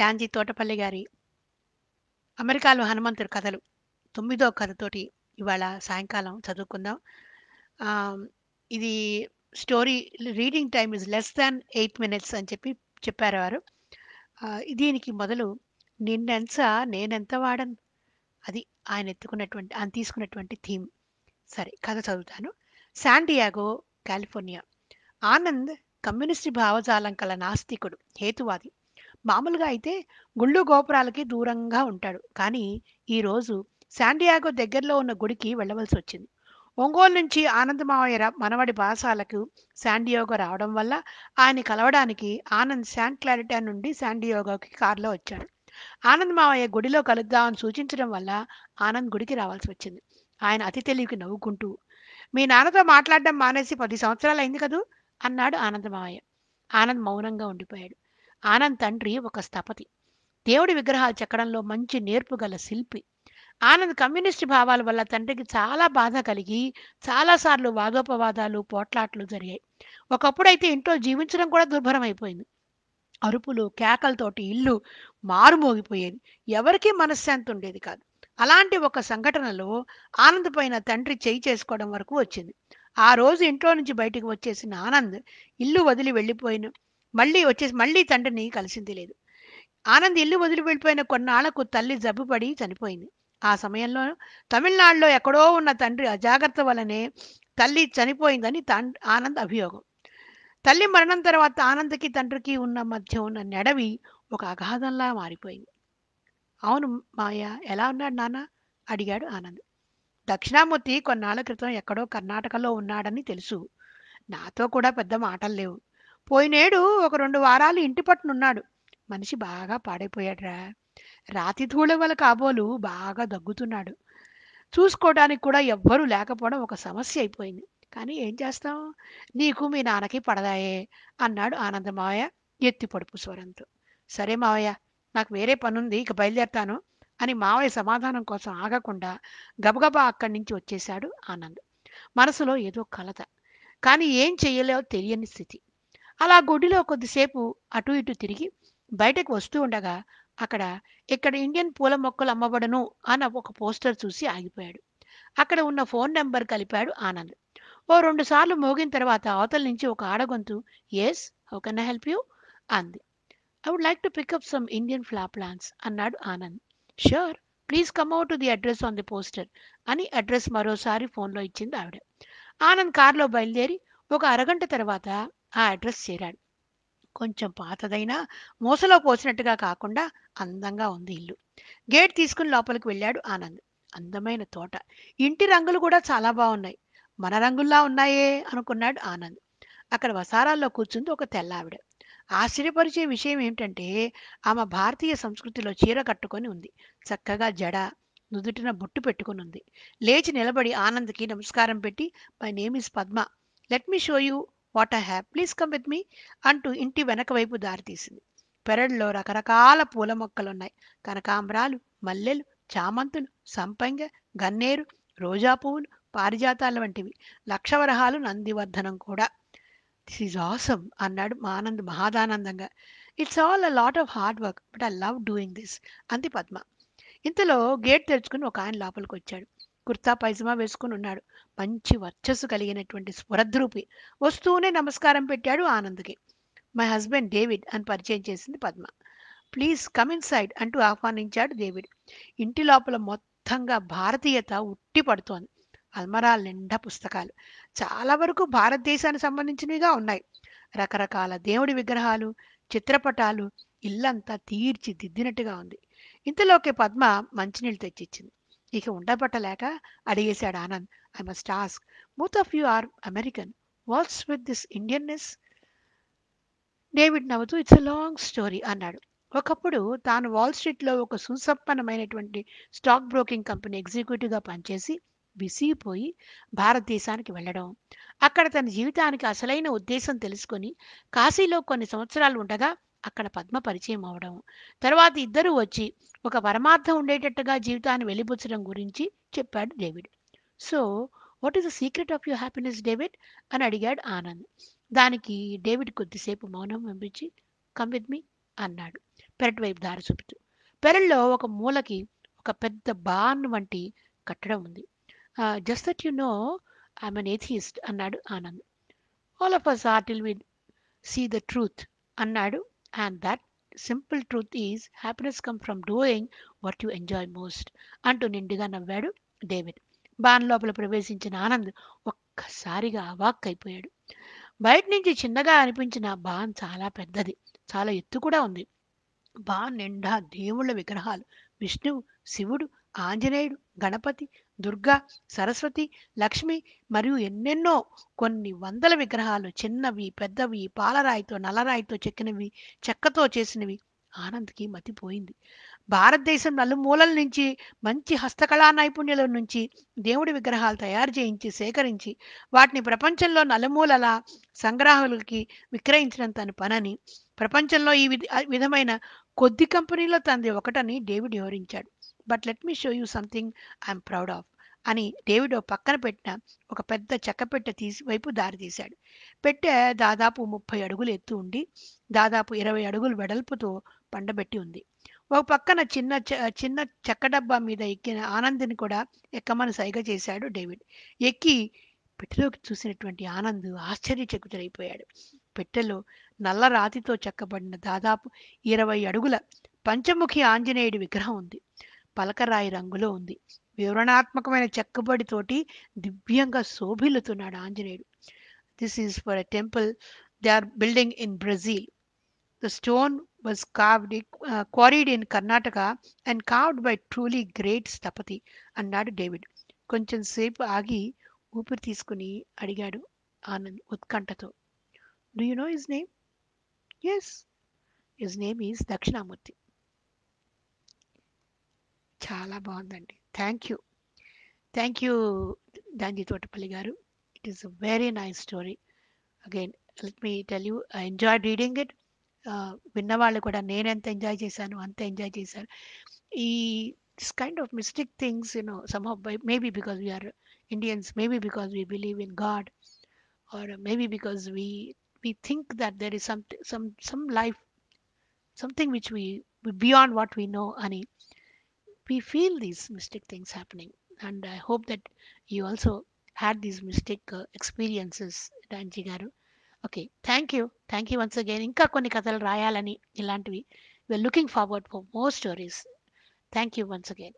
ట్యాంజీ తోటపల్లి గారి అమెరికాలో హనుమంతుడి కథలు తొమ్మిదో కథతోటి ఇవాళ సాయంకాలం చదువుకుందాం ఇది story reading time is less than eight minutes అని చెప్పి చెప్పారు వారు దీనికి మొదలు నిన్నెంత నేనెంత వాడను అది ఆయన ఎత్తుకున్నటువంటి ఆయన తీసుకున్నటువంటి థీమ్ సరే కథ చదువుతాను శాండియాగో కాలిఫోర్నియా ఆనంద్ కమ్యూనిస్ట్ భావజాలం కల నాస్తికుడు హేతువాది మామూలుగా అయితే గుళ్ళు గోపురాలకి దూరంగా ఉంటాడు కానీ ఈరోజు శాండియాగో దగ్గరలో ఉన్న గుడికి వెళ్ళవలసి వచ్చింది ఒంగోలు నుంచి ఆనందమావయ్య మనవడి బాసాలకు శాండియోగో రావడం వల్ల ఆయన కలవడానికి ఆనంద్ శాంట్ క్లారిటా నుండి శాండియోగోకి కారులో వచ్చాడు ఆనంద్ మావయ్య గుడిలో కలుద్దామని సూచించడం వల్ల ఆనంద్ గుడికి రావాల్సి వచ్చింది ఆయన అతి తెలివికి నవ్వుకుంటూ మీ నాన్నతో మాట్లాడడం మానేసి పది సంవత్సరాలు అయింది కదూ అన్నాడు ఆనంద్ మావయ్య ఆనంద్ మౌనంగా ఉండిపోయాడు ఆనంద్ తండ్రి ఒక స్థపతి దేవుడి విగ్రహాలు చెక్కడంలో మంచి నేర్పు గల శిల్పి ఆనంద్ కమ్యూనిస్ట్ భావాల వల్ల తండ్రికి చాలా బాధ కలిగి చాలాసార్లు వాదోపవాదాలు పోట్లాట్లు జరిగాయి ఒకప్పుడైతే ఇంట్లో జీవించడం కూడా దుర్భరం అయిపోయింది అరుపులు కేకలతోటి ఇల్లు మారుమోగిపోయేది ఎవరికీ మనశ్శాంతి ఉండేది కాదు అలాంటి ఒక సంఘటనలో ఆనంద్ పైన తండ్రి చేయి చేసుకోవడం వరకు వచ్చింది ఆ రోజు ఇంట్లో నుంచి బయటకు వచ్చేసిన ఆనంద్ ఇల్లు వదిలి వెళ్ళిపోయిన మళ్ళీ వచ్చేసి మళ్ళీ తండ్రిని కలిసింది లేదు ఆనంద్ ఇల్లు వదిలి వెళ్ళిపోయిన కొన్నాళ్లకు తల్లి జబ్బుపడి చనిపోయింది ఆ సమయంలో తమిళనాడులో ఎక్కడో ఉన్న తండ్రి అజాగ్రత్త వలనే తల్లి చనిపోయిందని ఆనంద్ అభియోగం తల్లి మరణం తర్వాత ఆనంద్కి తండ్రికి ఉన్న మధ్య ఉన్న నెడవి ఒక అగాధంలా మారిపోయింది అవును మాయ ఎలా ఉన్నాడు నాన్న అడిగాడు ఆనంద్ దక్షిణామూర్తి కొన్నాళ్ల క్రితం ఎక్కడో కర్ణాటకలో ఉన్నాడని తెలుసు నాతో కూడా పెద్ద మాటలు లేవు పోయినేడు ఒక రెండు వారాలు ఇంటి పట్టునున్నాడు మనిషి బాగా పాడైపోయాడురా రాతి ధూళ వల్ల కాబోలు బాగా దగ్గుతున్నాడు చూసుకోవడానికి కూడా ఎవ్వరూ లేకపోవడం ఒక సమస్య అయిపోయింది కానీ ఏం చేస్తాం నీకు మీ నాన్నకి పడదాయే అన్నాడు ఆనంద మావయ్య ఎత్తి పడుపు స్వరంతో సరే మావయ్య నాకు వేరే పనుంది ఇక బయలుదేరతాను అని మావయ్య సమాధానం కోసం ఆగకుండా గబగబా అక్కడి నుంచి వచ్చేశాడు ఆనంద్ మనసులో ఏదో కలత కానీ ఏం చెయ్యలేదో తెలియని స్థితి అలా గుడిలో కొద్దిసేపు అటు ఇటు తిరిగి బయటకు వస్తూ ఉండగా అక్కడ ఇక్కడ ఇండియన్ పూల మొక్కలు అమ్మబడను అన్న ఒక పోస్టర్ చూసి ఆగిపోయాడు అక్కడ ఉన్న ఫోన్ నెంబర్ కలిపాడు ఆనంద్ ఓ రెండు సార్లు మోగిన తర్వాత అవతల నుంచి ఒక ఆడగొంతు yes how can I help you అంది I would like to pick up some Indian ఫ్లా ప్లాంట్స్ అన్నాడు Anand sure please come out the address on the poster అని అడ్రస్ మరోసారి ఫోన్లో ఇచ్చింది ఆవిడ ఆనంద్ కారులో బయలుదేరి ఒక అరగంట తర్వాత ఆ అడ్రస్ చేరాడు కొంచెం పాతదైనా మూసలో పోసినట్టుగా కాకుండా అందంగా ఉంది ఇల్లు గేట్ తీసుకుని లోపలికి వెళ్ళాడు ఆనంద్ అందమైన తోట ఇంటి రంగులు కూడా చాలా బాగున్నాయి మన రంగుల్లా ఉన్నాయే అనుకున్నాడు ఆనంద్ అక్కడ వసారాల్లో కూర్చుంది ఒక తెల్లావిడ ఆశ్చర్యపరిచే విషయం ఏమిటంటే ఆమె భారతీయ సంస్కృతిలో చీర కట్టుకొని ఉంది చక్కగా జడ నుదుటిన బొట్టు పెట్టుకుని ఉంది లేచి నిలబడి ఆనంద్కి నమస్కారం పెట్టి my name is Padma let me show you what I have please come with me అంటూ ఇంటి వెనక వైపు దారితీసింది పెరడులో రకరకాల పూల మొక్కలున్నాయి కనకాంబరాలు మల్లెలు చామంతులు సంపంగ గన్నేరు రోజా పువ్వులు పారిజాతాల వంటివి లక్షవరహాలు నందివర్ధనం కూడా దిస్ ఈజ్ ఆసమ్ అన్నాడు మానంద్ మహాదానందంగా it's all a lot of hard work but I love doing this అంది పద్మ ఇంతలో గేట్ తెరుచుకుని ఒక ఆయన లోపలికి వచ్చాడు కుర్తా పైజమా వేసుకుని ఉన్నాడు మంచి వర్చస్సు కలిగినటువంటి స్వరద్రూపి వస్తూనే నమస్కారం పెట్టాడు ఆనంద్కి మై హస్బెండ్ డేవిడ్ అని పరిచయం చేసింది Padma please come inside అంటూ ఆహ్వానించాడు డేవిడ్ ఇంటి లోపల మొత్తంగా భారతీయత ఉట్టి పడుతోంది అల్మరాల నిండా పుస్తకాలు చాలా వరకు భారతదేశానికి సంబంధించినవిగా ఉన్నాయి రకరకాల దేవుడి విగ్రహాలు చిత్రపటాలు ఇల్లంతా తీర్చిదిద్దినట్టుగా ఉంది ఇంతలోకి పద్మ మంచినీళ్ళు తెచ్చిచ్చింది ఇక ఉండబట్టలేక అడిగేశాడు Anand I must ask both of you are American what's with this Indianness David నవ్వుతూ ఇట్స్ అ లాంగ్ స్టోరీ అన్నాడు ఒకప్పుడు తాను వాల్ స్ట్రీట్లో ఒక సుసంపన్నమైనటువంటి స్టాక్ బ్రోకింగ్ కంపెనీ ఎగ్జిక్యూటివ్గా పనిచేసి విసిగిపోయి భారతదేశానికి వెళ్ళడం అక్కడ తన జీవితానికి అసలైన ఉద్దేశం తెలుసుకొని కాశీలో కొన్ని సంవత్సరాలు ఉండగా అక్కడ పద్మ పరిచయం అవడం తర్వాత ఇద్దరూ వచ్చి ఒక పరమార్థం ఉండేటట్టుగా జీవితాన్ని వెలిపుచ్చడం గురించి చెప్పాడు David so what is the secret of your happiness David అని అడిగాడు ఆనంద్ దానికి డేవిడ్ కొద్దిసేపు మౌనం పంపించి కమ్ విత్ మీ అన్నాడు పెరట్ వైపు దారి చూపుతూ పెరట్లో ఒక మూలకి ఒక పెద్ద బాన్ వంటి కట్టడం ఉంది just that you know I man atheist అన్నాడు Anand all of us are till we see the truth అన్నాడు And that simple truth is happiness comes from doing what you enjoy most అంటూ నిండుగా నవ్వాడు డేవిడ్ బాన్ లోపల ప్రవేశించిన ఆనంద్ ఒక్కసారిగా అవాక్ అయిపోయాడు బయట నుంచి చిన్నగా అనిపించిన బాన్ చాలా పెద్దది చాలా ఎత్తు కూడా ఉంది బాన్ నిండా దేవుళ్ళ విగ్రహాలు విష్ణువు శివుడు ఆంజనేయుడు గణపతి దుర్గా సరస్వతి లక్ష్మి మరియు ఎన్నెన్నో కొన్ని వందల విగ్రహాలు చిన్నవి పెద్దవి పాలరాయితో నల్లరాయితో చెక్కినవి చెక్కతో చేసినవి ఆనంద్కి మతిపోయింది భారతదేశం నలుమూలల నుంచి మంచి హస్తకళా నైపుణ్యుల నుంచి దేవుడి విగ్రహాలు తయారు చేయించి సేకరించి వాటిని ప్రపంచంలో నలుమూలల సంగ్రహాలకి విక్రయించడం తన పనని ప్రపంచంలో ఈ విధమైన కొద్ది కంపెనీలో తనది ఒకటని డేవిడ్ వివరించాడు but let me show you something I'm proud of అని డేవిడ్ పక్కన పెట్టిన ఒక పెద్ద చెక్క పెట్టె తీసి వైపు దారితీశాడు పెట్టె దాదాపు ముప్పై అడుగులు ఎత్తు ఉండి దాదాపు ఇరవై అడుగులు వెడల్పుతో పండబెట్టి ఉంది ఒక పక్కన చిన్న చిన్న చెక్క డబ్బా మీద ఎక్కిన ఆనందిని కూడా ఎక్కమని సైగ చేశాడు డేవిడ్ ఎక్కి పెట్టెలోకి చూసినటువంటి ఆనంద్ ఆశ్చర్యచకుతులైపోయాడు పెట్టెలో నల్ల రాతితో చెక్కబడిన దాదాపు ఇరవై అడుగుల పంచముఖి ఆంజనేయుడి విగ్రహం ఉంది పలకరాయి రంగులో ఉంది వివరణాత్మకమైన చెక్కబడితోటి దివ్యంగా శోభిల్లుతున్నాడు ఆంజనేయుడు this is for a temple they are building in Brazil the stone was carved quarried in Karnataka and carved by truly great sthapati అన్నాడు డేవిడ్ కొంచెం సేపు ఆగి ఊపిరి తీసుకుని అడిగాడు ఆనంద్ ఉత్కంఠతో do you know his name yes his name is Dakshinamurthy thank you, thank you thank you Gandhi Thotapalli garu it is a very nice story again let me tell you I enjoy reading it విన్నవాళ్ళు కూడా నేను ఎంత ఎంజాయ్ చేశాను అంత enjoy చేశారు ఈ this kind of mystic things, you know, somehow maybe because we are Indians, maybe because we believe in God, or maybe because we we think that there is some some some life, something which we beyond what we know, Ani we feel these mystic things happening and i hope that you also had these mystic uh, experiences danji garu okay thank you thank you once again inka konni kathalu rayalani ilantivi we are looking forward for more stories thank you once again